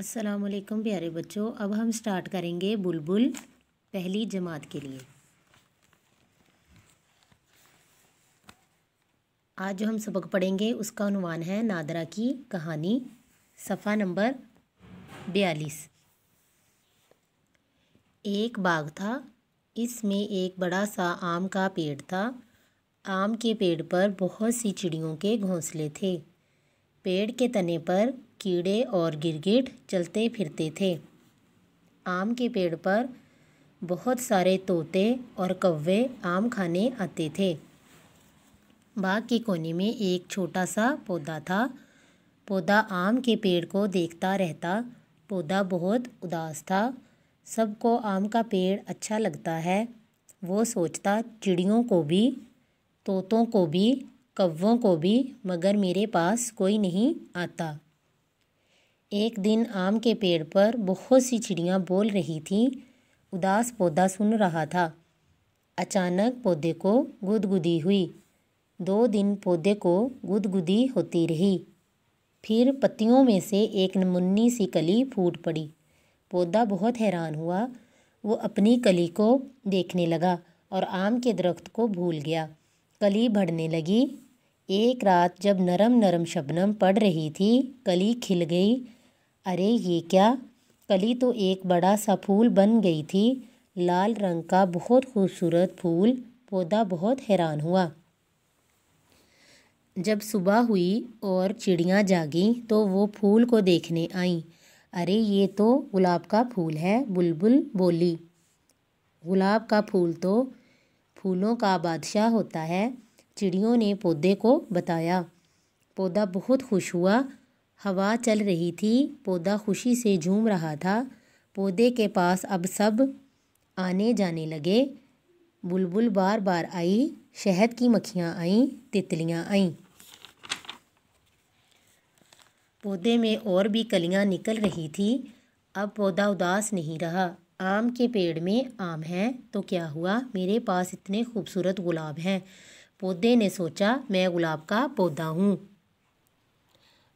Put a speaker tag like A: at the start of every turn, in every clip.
A: अस्सलाम वालेकुम प्यारे बच्चों अब हम स्टार्ट करेंगे बुलबुल पहली जमात के लिए आज जो हम सबक पढ़ेंगे उसका अनुमान है नादरा की कहानी सफ़ा नंबर बयालीस एक बाग था इसमें एक बड़ा सा आम का पेड़ था आम के पेड़ पर बहुत सी चिड़ियों के घोंसले थे पेड़ के तने पर कीड़े और गिरगिट चलते फिरते थे आम के पेड़ पर बहुत सारे तोते और कौवे आम खाने आते थे बाग के कोने में एक छोटा सा पौधा था पौधा आम के पेड़ को देखता रहता पौधा बहुत उदास था सबको आम का पेड़ अच्छा लगता है वो सोचता चिड़ियों को भी तोतों को भी कौवों को भी मगर मेरे पास कोई नहीं आता एक दिन आम के पेड़ पर बहुत सी चिड़ियाँ बोल रही थीं उदास पौधा सुन रहा था अचानक पौधे को गुदगुदी हुई दो दिन पौधे को गुदगुदी होती रही फिर पत्तियों में से एक नमुन्नी सी कली फूट पड़ी पौधा बहुत हैरान हुआ वो अपनी कली को देखने लगा और आम के दरख्त को भूल गया कली बढ़ने लगी एक रात जब नरम नरम शबनम पड़ रही थी कली खिल गई अरे ये क्या कली तो एक बड़ा सा फूल बन गई थी लाल रंग का बहुत खूबसूरत फूल पौधा बहुत हैरान हुआ जब सुबह हुई और चिड़ियाँ जागी तो वो फूल को देखने आईं अरे ये तो गुलाब का फूल है बुलबुल बोली गुलाब का फूल तो फूलों का बादशाह होता है चिड़ियों ने पौधे को बताया पौधा बहुत खुश हुआ हवा चल रही थी पौधा खुशी से झूम रहा था पौधे के पास अब सब आने जाने लगे बुलबुल बार बार आई शहद की मक्खियाँ आईं तितलियाँ आईं पौधे में और भी कलियाँ निकल रही थी अब पौधा उदास नहीं रहा आम के पेड़ में आम हैं तो क्या हुआ मेरे पास इतने खूबसूरत गुलाब हैं पौधे ने सोचा मैं गुलाब का पौधा हूँ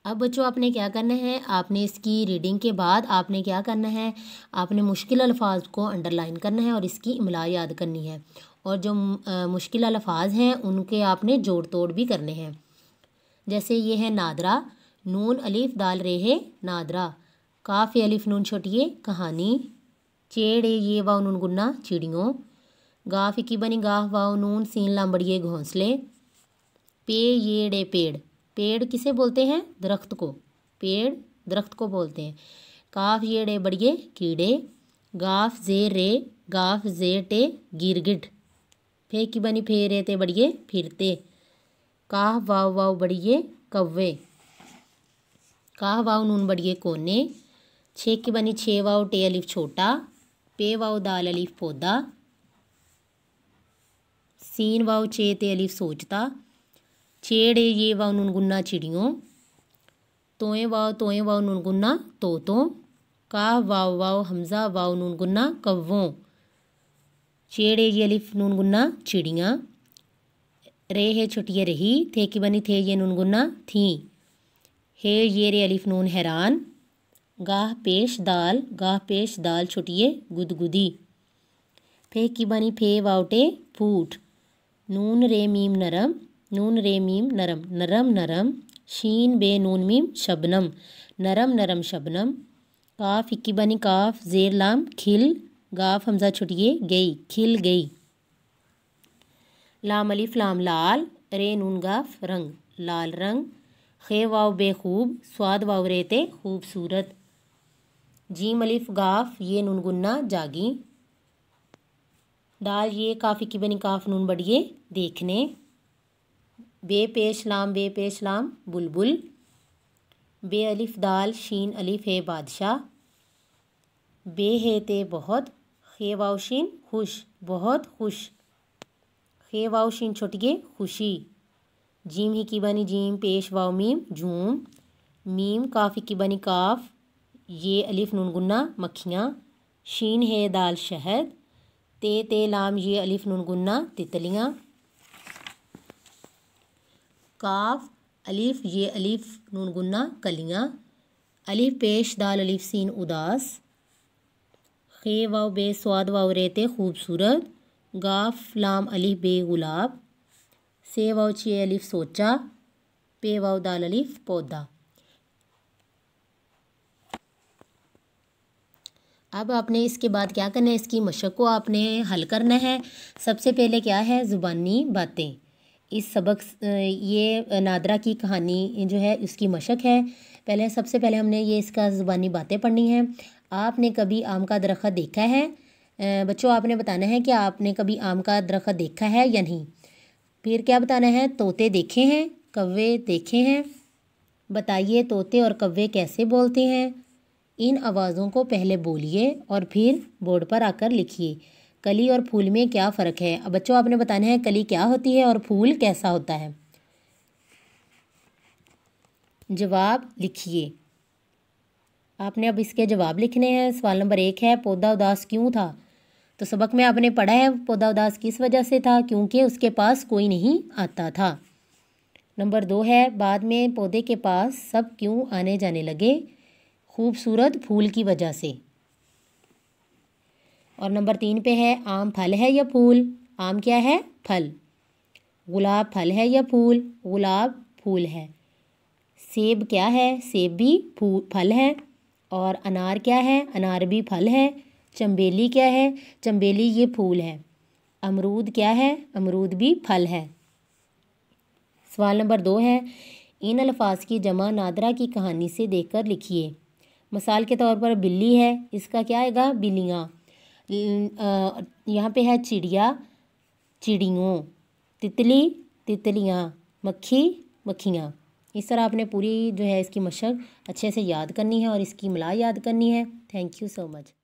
A: अब बच्चों आपने क्या करना है आपने इसकी रीडिंग के बाद आपने क्या करना है आपने मुश्किल अल्फाज को अंडरलाइन करना है और इसकी इमला याद करनी है और जो मुश्किल अल्फाज हैं उनके आपने जोड़ तोड़ भी करने हैं जैसे ये है नादरा नून अलिफ दाल रहे है नादरा काफ़ी अलिफ नून छोटिए कहानी चेड़ ये नून गुन्ना चिड़ियों गा फिकी बनी गाह वाओ नून सीन लांबड़िए घोंसले पे ये डे पेड़ पेड़ किसे बोलते हैं दरख्त को पेड़ दरख्त को बोलते हैं काफ ये डे बड़िए कीड़े गाफ जे रे गाफ जे टे गिरगिट फे की बनी फे रे ते बड़िए फिरते काह वाव वाव बड़िए कव्वे काह वाव नून बड़िए कोने छे की बनी छे वाव टे अलिफ छोटा पे वाव दाल अलिफ पौधा सीन वाव चे ते अलिफ सोचता छेड़ ये वाव नुनगुन्ना चिड़ियों तोए वाव तोए वाव नुनगुन्ना तोतों का वाव वाव हमज़ा वाव नुनगुन्ना कव्वों छेड़े ये अलिफ गुन्ना चिड़ियाँ रे है छुटिए रही थे कि बनी थे ये नुनगुन्ना थी हे ये रे अलिफ नून हैरान गाह पेश दाल गाह पेश दाल छुटिए गुदगुदी फे की बनी फे वाउटे फूट नून रे मीम नरम नून रे मीम नरम नरम नरम शीन बे नून मीम शबनम नरम नरम शबनम काफ इक्की बनी काफ जेर लाम खिल गाफ हमजा छुटिए गई खिल गई लाम अलिफ लाम लाल रे नून गाफ रंग लाल रंग खे वाव बे खूब स्वाद वाव रेते खूबसूरत जीम अलिफ गाफ ये नूनगुन्ना जागी डालिए काफ़ी की बनी काफ नून बढ़िए देखने बे पेश लाम बे पेश लाम बुलबुल बे अलिफ दाल शीन अलिफ है बादशाह बे है ते बहुत खे वाउशीन खुश बहुत खुश खे वाउशीन छोटिए खुशी जीम ही की बनी जीम पेश वाव मीम झूम मीम काफ़ी की बनी काफ ये अलिफ नून गुन्ना मक्खियाँ शीन है दाल शहद ते ते लाम ये अलिफ नून गुन्ना तितलियाँ काफ अलिफ ये अलिफ नून गुन्ना कलियाँ अलिफ पेश दाल अलिफ सीन उदास खे वाव बे स्वाद वाव रेते खूबसूरत गाफ लाम अलिफ बे गुलाब से वाव चे अलिफ सोचा पे वाव दाल अलिफ पौधा अब आपने इसके बाद क्या करना है इसकी मशक को आपने हल करना है सबसे पहले क्या है ज़ुबानी बातें इस सबक ये नादरा की कहानी जो है उसकी मशक है पहले सबसे पहले हमने ये इसका ज़ुबानी बातें पढ़नी है आपने कभी आम का दरख्त देखा है बच्चों आपने बताना है कि आपने कभी आम का दरख्त देखा है या नहीं फिर क्या बताना है तोते देखे हैं कौवे देखे हैं बताइए तोते और कौवे कैसे बोलते हैं इन आवाज़ों को पहले बोलिए और फिर बोर्ड पर आकर लिखिए कली और फूल में क्या फ़र्क है अब बच्चों आपने बताना है कली क्या होती है और फूल कैसा होता है जवाब लिखिए आपने अब इसके जवाब लिखने हैं सवाल नंबर एक है पौधा उदास क्यों था तो सबक में आपने पढ़ा है पौधा उदास किस वजह से था क्योंकि उसके पास कोई नहीं आता था नंबर दो है बाद में पौधे के पास सब क्यों आने जाने लगे खूबसूरत फूल की वजह से और नंबर तीन पे है आम फल है या फूल आम क्या है फल गुलाब फल है या फूल गुलाब फूल है सेब क्या है सेब भी फूल फल है और अनार क्या है अनार भी फल है चंबेली क्या है चंबेली ये फूल है अमरूद क्या है अमरूद भी फल है सवाल नंबर दो है इन अल्फाज की जमा नादरा की कहानी से देखकर लिखिए मिसाल के तौर पर बिल्ली है इसका क्या आएगा बिल्लियाँ यहाँ पे है चिड़िया चिड़ियों तितली तितलियाँ मक्खी मक्खियाँ इस तरह आपने पूरी जो है इसकी मशक अच्छे से याद करनी है और इसकी मला याद करनी है थैंक यू सो मच